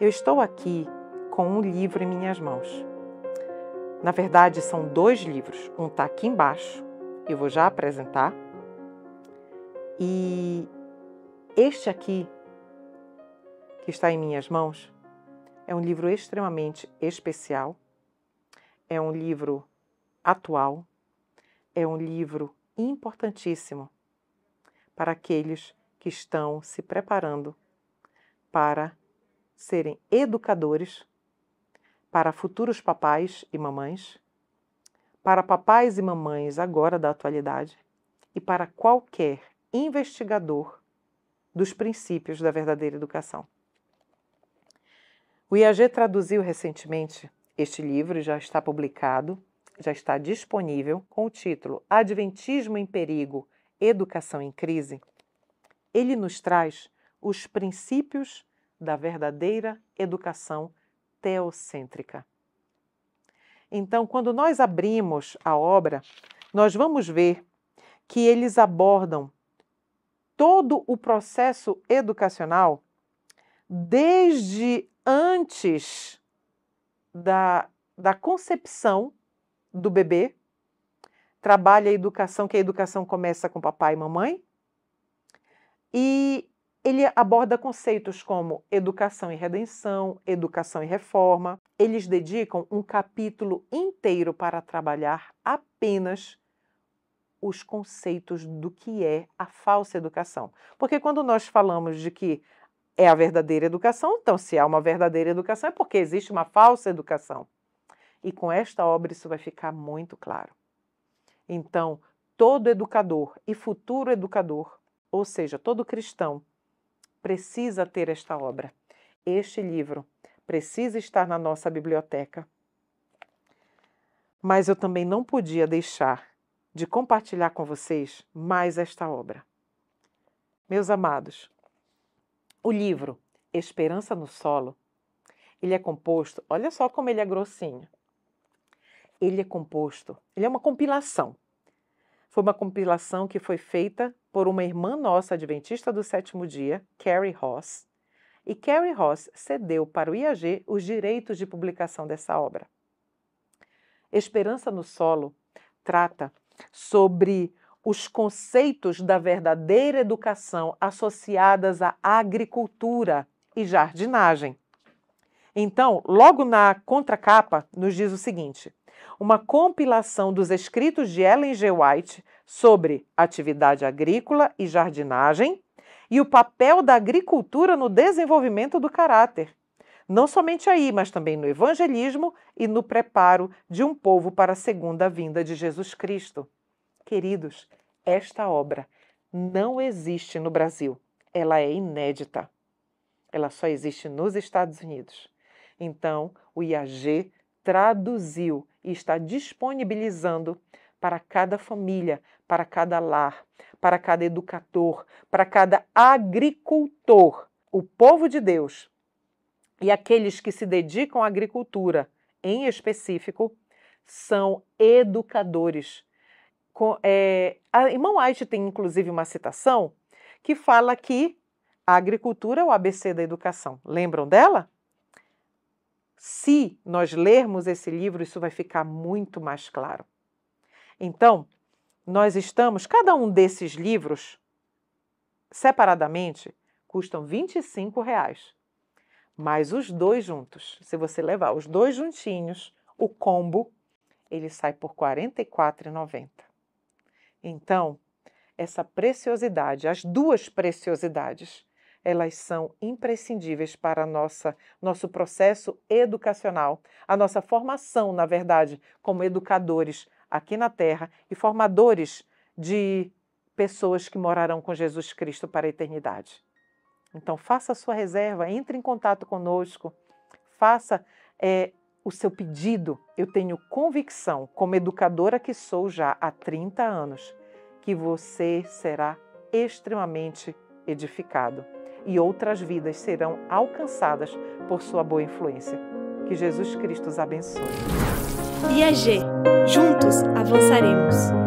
Eu estou aqui com um livro em minhas mãos. Na verdade, são dois livros. Um está aqui embaixo, eu vou já apresentar. E este aqui, que está em minhas mãos, é um livro extremamente especial, é um livro atual, é um livro importantíssimo para aqueles que estão se preparando para serem educadores para futuros papais e mamães, para papais e mamães agora da atualidade e para qualquer investigador dos princípios da verdadeira educação. O IAG traduziu recentemente este livro, já está publicado, já está disponível com o título Adventismo em Perigo, Educação em Crise. Ele nos traz os princípios da verdadeira educação teocêntrica. Então, quando nós abrimos a obra, nós vamos ver que eles abordam todo o processo educacional desde antes da, da concepção do bebê. Trabalha a educação, que é a educação começa com papai e mamãe. E ele aborda conceitos como educação e redenção, educação e reforma. Eles dedicam um capítulo inteiro para trabalhar apenas os conceitos do que é a falsa educação. Porque quando nós falamos de que é a verdadeira educação, então se há uma verdadeira educação é porque existe uma falsa educação. E com esta obra isso vai ficar muito claro. Então, todo educador e futuro educador, ou seja, todo cristão precisa ter esta obra. Este livro precisa estar na nossa biblioteca. Mas eu também não podia deixar de compartilhar com vocês mais esta obra. Meus amados, o livro Esperança no Solo, ele é composto, olha só como ele é grossinho. Ele é composto, ele é uma compilação foi uma compilação que foi feita por uma irmã nossa adventista do sétimo dia, Carrie Ross, e Carrie Ross cedeu para o IAG os direitos de publicação dessa obra. Esperança no Solo trata sobre os conceitos da verdadeira educação associadas à agricultura e jardinagem. Então, logo na contracapa, nos diz o seguinte: uma compilação dos escritos de Ellen G. White sobre atividade agrícola e jardinagem e o papel da agricultura no desenvolvimento do caráter, não somente aí, mas também no evangelismo e no preparo de um povo para a segunda vinda de Jesus Cristo. Queridos, esta obra não existe no Brasil. Ela é inédita. Ela só existe nos Estados Unidos. Então, o IAG traduziu e está disponibilizando para cada família, para cada lar, para cada educador, para cada agricultor, o povo de Deus e aqueles que se dedicam à agricultura em específico são educadores. Com, é, a irmão Aite tem inclusive uma citação que fala que a agricultura é o ABC da educação. Lembram dela? se nós lermos esse livro, isso vai ficar muito mais claro. Então, nós estamos, cada um desses livros, separadamente, custam 25 reais. Mas os dois juntos, se você levar os dois juntinhos, o combo, ele sai por R$ 44,90. Então, essa preciosidade, as duas preciosidades, elas são imprescindíveis para nossa, nosso processo educacional, a nossa formação, na verdade, como educadores aqui na Terra e formadores de pessoas que morarão com Jesus Cristo para a eternidade. Então, faça a sua reserva, entre em contato conosco, faça é, o seu pedido. Eu tenho convicção, como educadora que sou já há 30 anos, que você será extremamente edificado e outras vidas serão alcançadas por sua boa influência. Que Jesus Cristo os abençoe. IAG. Juntos avançaremos.